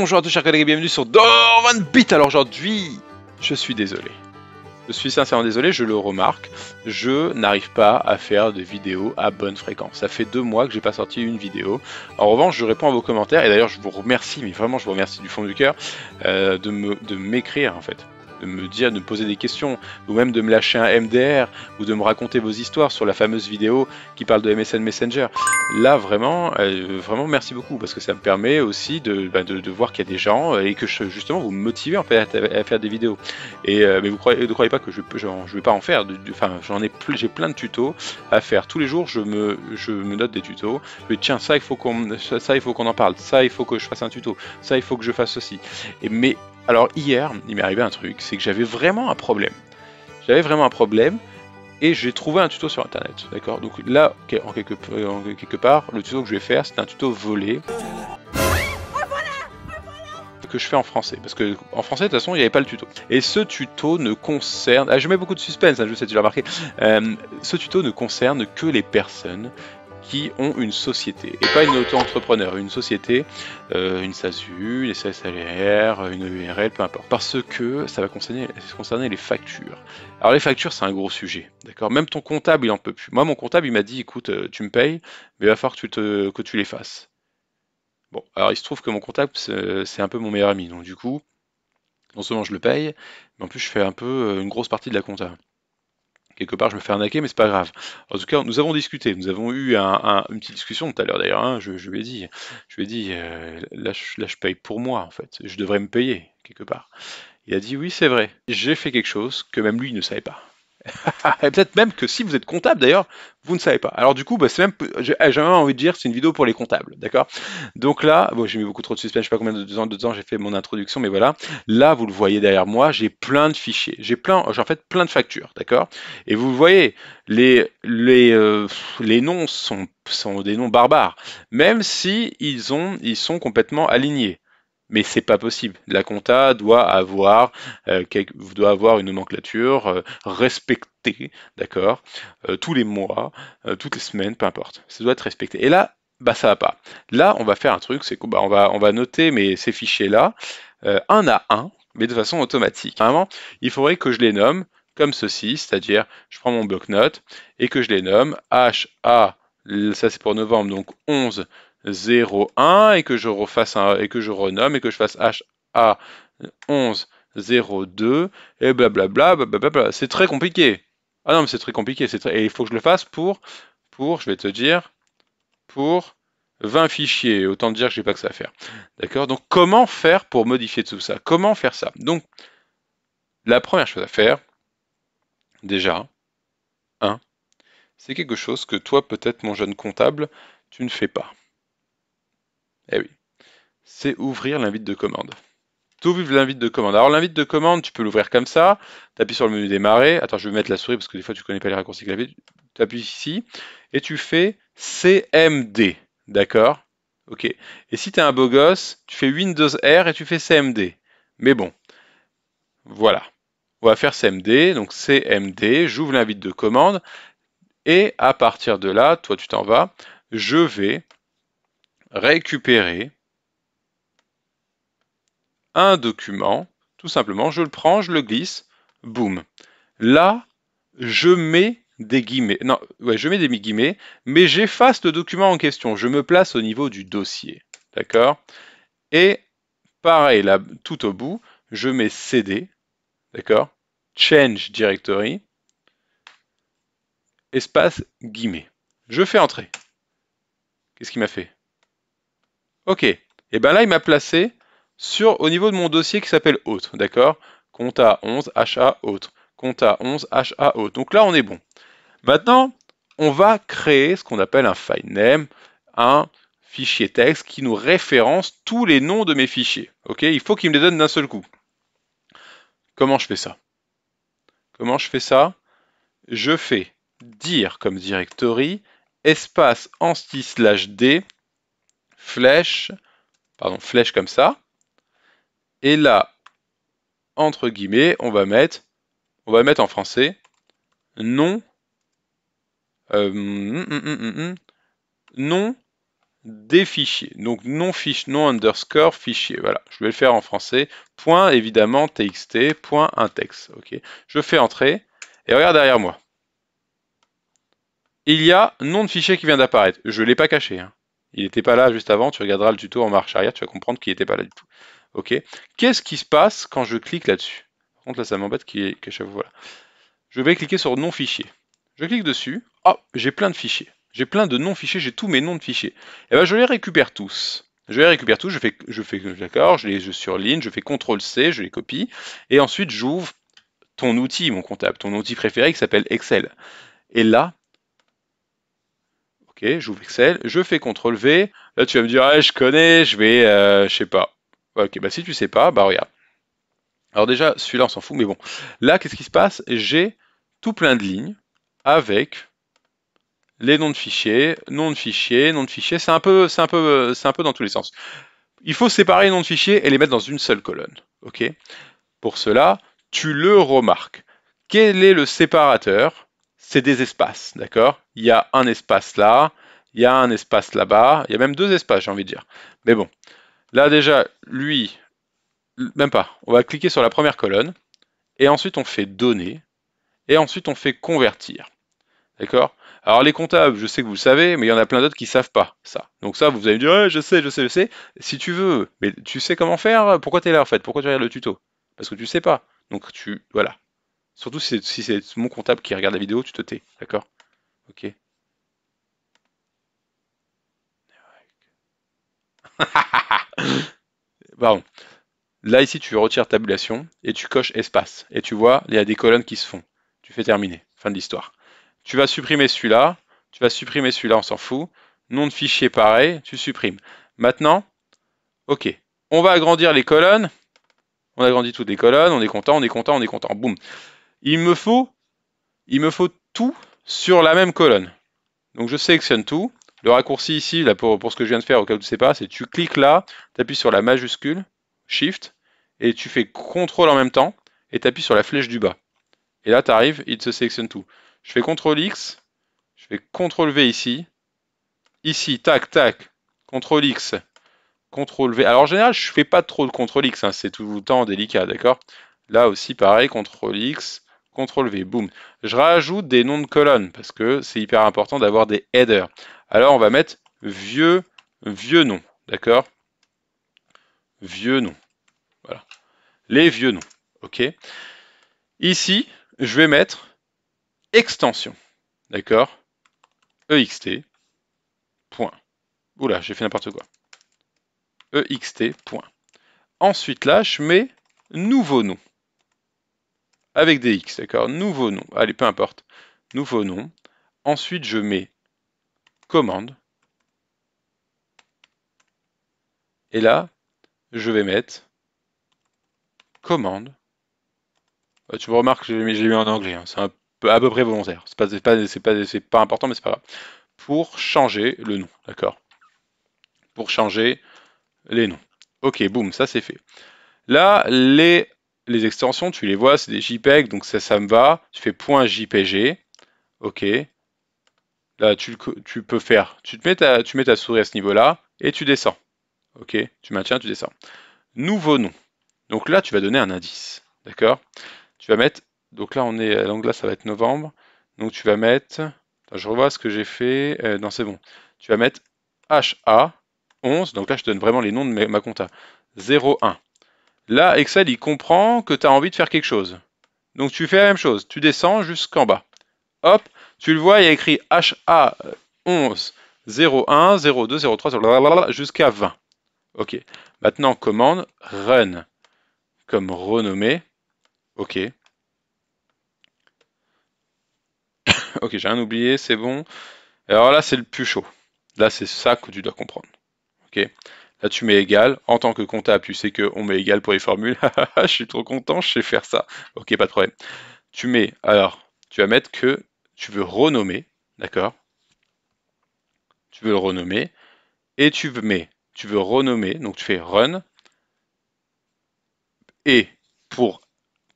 Bonjour à tous chers collègues et bienvenue sur Dorvan BIT, Alors aujourd'hui, je suis désolé. Je suis sincèrement désolé, je le remarque. Je n'arrive pas à faire de vidéos à bonne fréquence. Ça fait deux mois que j'ai pas sorti une vidéo. En revanche, je réponds à vos commentaires et d'ailleurs je vous remercie, mais vraiment je vous remercie du fond du cœur, euh, de m'écrire en fait me dire, de poser des questions, ou même de me lâcher un MDR, ou de me raconter vos histoires sur la fameuse vidéo qui parle de MSN Messenger. Là, vraiment, euh, vraiment, merci beaucoup, parce que ça me permet aussi de, bah, voir qu'il y a des gens euh, et que je, justement vous me motivez en fait à, faire des vidéos. Et euh, mais vous croyez, ne croyez pas que je ne vais pas en faire. Enfin, j'en ai plus, j'ai plein de tutos à faire. Tous les jours, je me, je me note des tutos. Mais tiens, ça il faut qu'on, ça, il faut qu'on en parle. Ça il faut que je fasse un tuto. Ça il faut que je fasse ceci. mais alors hier, il m'est arrivé un truc, c'est que j'avais vraiment un problème. J'avais vraiment un problème et j'ai trouvé un tuto sur internet, d'accord Donc là, en quelque, quelque, part, le tuto que je vais faire, c'est un tuto volé que je fais en français. Parce que en français, de toute façon, il n'y avait pas le tuto. Et ce tuto ne concerne. Ah, je mets beaucoup de suspense, hein, je sais, tu l'as remarqué. Euh, ce tuto ne concerne que les personnes qui ont une société, et pas une auto-entrepreneur, une société, euh, une SASU, une SSLR, une EURL, peu importe. Parce que ça va concerner, les factures. Alors les factures, c'est un gros sujet, d'accord Même ton comptable, il en peut plus. Moi, mon comptable, il m'a dit, écoute, euh, tu me payes, mais il va falloir que tu, te, que tu les fasses. Bon, alors il se trouve que mon comptable, c'est un peu mon meilleur ami, donc du coup, non seulement je le paye, mais en plus je fais un peu euh, une grosse partie de la compta quelque part je me fais arnaquer, mais c'est pas grave. En tout cas, nous avons discuté, nous avons eu une petite discussion tout à l'heure d'ailleurs, hein. je, lui ai dit, je lui ai dit je, là, je, paye pour moi en fait, je devrais me payer quelque part. Il a dit oui c'est vrai, j'ai fait quelque chose que même lui ne savait pas et peut-être même que si vous êtes comptable d'ailleurs, vous ne savez pas. Alors du coup, bah, c'est même, j'ai jamais envie de dire, c'est une vidéo pour les comptables, d'accord Donc là, j'ai mis beaucoup trop de suspense, je sais pas combien de temps, de j'ai fait mon introduction, mais voilà. Là, vous le voyez derrière moi, j'ai plein de fichiers, j'ai plein, en fait plein de factures, d'accord Et vous voyez, les les euh, les noms sont sont des noms barbares, même si ils ont, ils sont complètement alignés mais c'est pas possible. La compta doit avoir, euh, doit avoir une nomenclature euh, respectée, d'accord, euh, tous les mois, toutes les semaines, peu importe. Ça doit être respecté. Et là, bah ça va pas. Là, on va faire un truc, c'est qu'on bah, va, on va noter mais ces fichiers là un à un, mais de façon automatique. Vraiment, il faudrait que je les nomme comme ceci, c'est-à-dire je prends mon bloc-notes et que je les nomme H A ça c'est pour novembre, donc 11 0,1 et que je refasse et que je renomme et que je fasse HA 1102 et blablabla. c'est très compliqué. Ah non, mais c'est très compliqué. Et il faut que je le fasse pour, pour, je vais te dire, pour 20 fichiers. Autant te dire que j'ai pas que ça à faire. D'accord Donc, comment faire pour modifier tout ça Comment faire ça Donc, la première chose à faire, déjà, 1, c'est quelque chose que toi, peut-être, mon jeune comptable, tu ne fais pas c'est ouvrir l'invite de commande. Tout vive l'invite de commande. Alors l'invite de commande, tu peux l'ouvrir comme ça, tu appuies sur le menu démarrer, attends je vais mettre la souris parce que des fois tu connais pas les raccourcis clavier, tu appuies ici, et tu fais CMD, d'accord Ok. Et si tu es un beau gosse, tu fais Windows R et tu fais CMD. Mais bon, voilà. On va faire CMD, donc CMD, j'ouvre l'invite de commande, et à partir de là, toi tu t'en vas, je vais récupérer un document, tout simplement, je le prends, je le glisse, boum. Là, je mets des guillemets. Non, ouais, je mets des guillemets, mais j'efface le document en question. Je me place au niveau du dossier. D'accord Et pareil, là, tout au bout, je mets CD. D'accord Change directory. Espace guillemets. Je fais entrer. Qu'est-ce qu'il m'a fait Ok. Et eh bien là, il m'a placé sur, au niveau de mon dossier qui s'appelle Autre, d'accord à 11 HA Autre. à 11 HA Autre. Donc là, on est bon. Maintenant, on va créer ce qu'on appelle un file name, un fichier texte qui nous référence tous les noms de mes fichiers. Ok Il faut qu'il me les donne d'un seul coup. Comment je fais ça Comment je fais ça Je fais dire comme directory espace anti slash d flèche pardon flèche comme ça et là, entre guillemets, on va mettre, on va mettre en français, euh, mm, mm, mm, nom des fichiers. Donc nom fiche, nom underscore fichier. Voilà, je vais le faire en français. Point évidemment txt point Ok, je fais entrer et regarde derrière moi. Il y a nom de fichier qui vient d'apparaître. Je ne l'ai pas caché. Hein. Il n'était pas là juste avant. Tu regarderas le tuto en marche arrière, tu vas comprendre qu'il n'était pas là du tout. Ok. Qu'est-ce qui se passe quand je clique là-dessus Par contre, là, ça m'embête qu'à chaque fois. Voilà. Je vais cliquer sur non fichier. Je clique dessus. Oh, j'ai plein de fichiers. J'ai plein de non fichiers. J'ai tous mes noms de fichiers. Et eh ben, je les récupère tous. Je les récupère tous. Je fais, je fais, d'accord. Je les je surligne. Je fais « C. Je les copie. Et ensuite, j'ouvre ton outil, mon comptable, ton outil préféré qui s'appelle Excel. Et là, ok, j'ouvre Excel, je fais CTRL V. Là, tu vas me dire, ah, je connais, je vais, euh, je sais pas, Ok, bah si tu sais pas, bah regarde. Alors déjà, celui-là, on s'en fout, mais bon. Là, qu'est-ce qui se passe J'ai tout plein de lignes avec les noms de fichiers, noms de fichiers, noms de fichiers. C'est un peu, c'est un peu, c'est un peu dans tous les sens. Il faut séparer les noms de fichiers et les mettre dans une seule colonne. Ok Pour cela, tu le remarques. Quel est le séparateur C'est des espaces, d'accord Il y a un espace là, il y a un espace là-bas, il y a même deux espaces, j'ai envie de dire. Mais bon, Là déjà, lui, même pas. On va cliquer sur la première colonne, et ensuite on fait donner, et ensuite on fait convertir. D'accord Alors les comptables, je sais que vous le savez, mais il y en a plein d'autres qui ne savent pas ça. Donc ça, vous allez me dire, ouais, eh, je sais, je sais, je sais. Si tu veux, mais tu sais comment faire, pourquoi tu es là en fait Pourquoi tu regardes le tuto Parce que tu ne sais pas. Donc tu, voilà. Surtout si c'est mon comptable qui regarde la vidéo, tu te tais. D'accord Ok. Là, ici, tu retires tabulation et tu coches espace. Et tu vois, il y a des colonnes qui se font. Tu fais terminer. Fin de l'histoire. Tu vas supprimer celui-là. Tu vas supprimer celui-là, on s'en fout. Nom de fichier, pareil, tu supprimes. Maintenant, OK. On va agrandir les colonnes. On agrandit toutes les colonnes. On est content, on est content, on est content. Boum. Il me faut, il me faut tout sur la même colonne. Donc je sélectionne tout. Le raccourci ici, pour, ce que je viens de faire, au cas où tu ne sais pas, c'est tu cliques là, tu appuies sur la majuscule, Shift, et tu fais CTRL en même temps, et tu appuies sur la flèche du bas. Et là, tu arrives, il te sélectionne tout. Je fais CTRL X, je fais CTRL V ici, ici, tac, tac, CTRL X, CTRL V. Alors en général, je ne fais pas trop de CTRL X, hein, c'est tout le temps délicat, d'accord Là aussi, pareil, CTRL X, CTRL V, boum. Je rajoute des noms de colonnes, parce que c'est hyper important d'avoir des headers. Alors on va mettre vieux, vieux nom, d'accord Vieux nom, voilà. Les vieux noms, ok Ici, je vais mettre extension, d'accord EXT, point. Oula, j'ai fait n'importe quoi. EXT, point. Ensuite là, je mets nouveau nom. Avec des X, d'accord Nouveau nom. Allez, peu importe. Nouveau nom. Ensuite, je mets commande. Et là, je vais mettre commande. Ah, tu remarques remarques, je l'ai mis en anglais, hein. c'est à peu près volontaire. C'est pas, pas, important, mais c'est pas grave. Pour changer le nom, d'accord Pour changer les noms. Ok, boum, ça c'est fait. Là, les, extensions, tu les vois, c'est des JPEG, donc ça, ça me va. Je fais .jpg, ok. Euh, tu, peux faire, tu, te mets ta, souris à ce niveau-là et tu descends. Ok, tu maintiens, tu descends. Nouveau nom. Donc là, tu vas donner un indice. D'accord Tu vas mettre, donc là, on est à là ça va être novembre. Donc tu vas mettre, je revois ce que j'ai fait, euh, non, c'est bon. Tu vas mettre HA11, donc là, je donne vraiment les noms de ma, ma compta. 01. Là, Excel, il comprend que tu as envie de faire quelque chose. Donc tu fais la même chose, tu descends jusqu'en bas. Hop, tu le vois, il y a écrit HA 11 01 02 03 jusqu'à 20. OK. Maintenant, commande run comme renommée. OK. ok, j'ai rien oublié, c'est bon. Alors là, c'est le plus chaud. Là, c'est ça que tu dois comprendre. OK. Là, tu mets égal. En tant que comptable, tu sais qu'on met égal pour les formules. je suis trop content, je sais faire ça. Ok, pas de problème. Tu mets, alors, tu vas mettre que tu veux renommer, d'accord Tu veux le renommer et tu veux, mais tu veux renommer, donc tu fais run et pour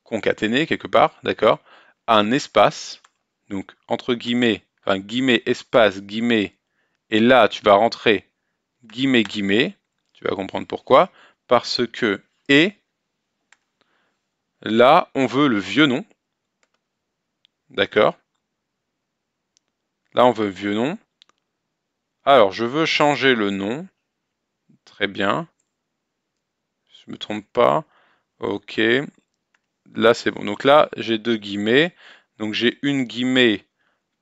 concaténer quelque part, d'accord Un espace, donc entre guillemets, enfin guillemets, espace, guillemets, et là tu vas rentrer guillemets, guillemets, tu vas comprendre pourquoi, parce que et là on veut le vieux nom, d'accord Là, on veut vieux nom. Alors, je veux changer le nom. Très bien. Je me trompe pas. OK. Là, c'est bon. Donc là, j'ai deux guillemets. Donc j'ai une guillemet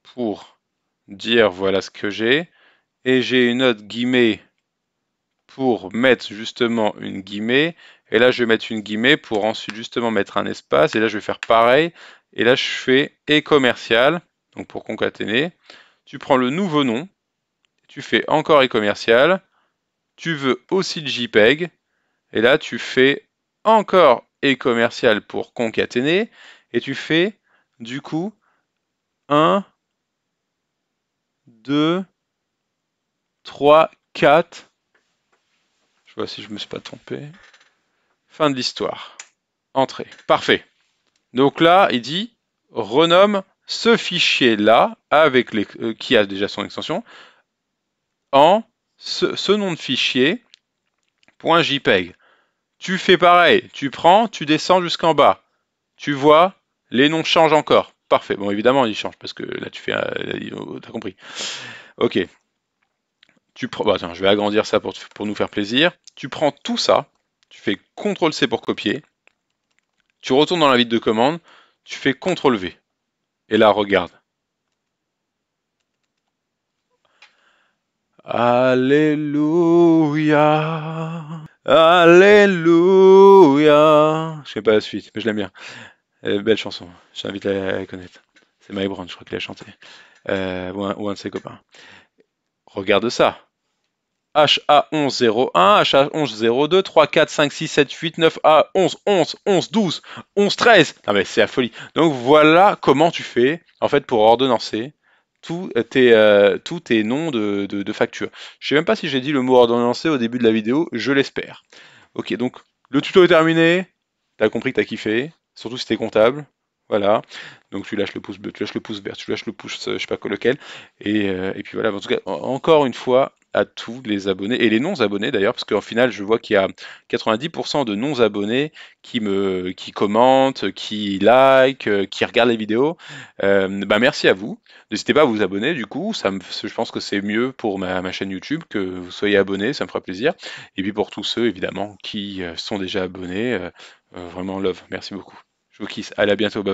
pour dire voilà ce que j'ai. Et j'ai une autre guillemet pour mettre justement une guillemet. Et là, je vais mettre une guillemet pour ensuite justement mettre un espace. Et là, je vais faire pareil. Et là, je fais et commercial, donc pour concaténer. Tu prends le nouveau nom, tu fais encore et commercial, tu veux aussi le JPEG, et là tu fais encore et commercial pour concaténer, et tu fais du coup 1, 2, 3, 4. Je vois si je me suis pas trompé. Fin de l'histoire. Entrée. Parfait. Donc là, il dit renomme ce fichier-là, avec euh, qui a déjà son extension, en ce, nom de fichier .jpeg. Tu fais pareil, tu prends, tu descends jusqu'en bas. Tu vois, les noms changent encore. Parfait. Bon, évidemment, ils changent parce que là, tu fais, euh, t'as compris. Ok. Tu prends, bah, je vais agrandir ça pour, pour nous faire plaisir. Tu prends tout ça, tu fais CTRL C pour copier. Tu retournes dans la de commande, tu fais CTRL V et là, regarde. Alléluia. Alléluia. Je sais pas la suite, mais je l'aime bien. Euh, belle chanson. Je t'invite à la connaître. C'est My Brown, je crois qu'il a chanté. Euh, ou un de ses copains. Regarde ça. HA1101, HA1102, 3, 4, 5, 6, 7, 8, 9, A, 11, 11, 11, 12, 11, 13. Non mais c'est la folie. Donc voilà comment tu fais en fait pour ordonnancer tous tes, euh, noms de, factures. Je sais même pas si j'ai dit le mot ordonnancer au début de la vidéo, je l'espère. Ok, donc le tuto est terminé. tu as compris que as kiffé, surtout si es comptable. Voilà. Donc tu lâches le pouce bleu, tu lâches le pouce vert, tu lâches le pouce, euh, je sais pas lequel. Et, euh, et puis voilà, en tout cas, encore une fois, à tous les abonnés et les non-abonnés d'ailleurs, parce qu'en final, je vois qu'il y a 90% de non-abonnés qui me qui commentent, qui like, euh, qui regardent les vidéos. Euh, bah merci à vous. N'hésitez pas à vous abonner du coup. Ça me, je pense que c'est mieux pour ma, chaîne YouTube que vous soyez abonnés, ça me fera plaisir. Et puis pour tous ceux évidemment qui euh, sont déjà abonnés, vraiment love. Merci beaucoup. Je vous kiss. à la bientôt. Bye.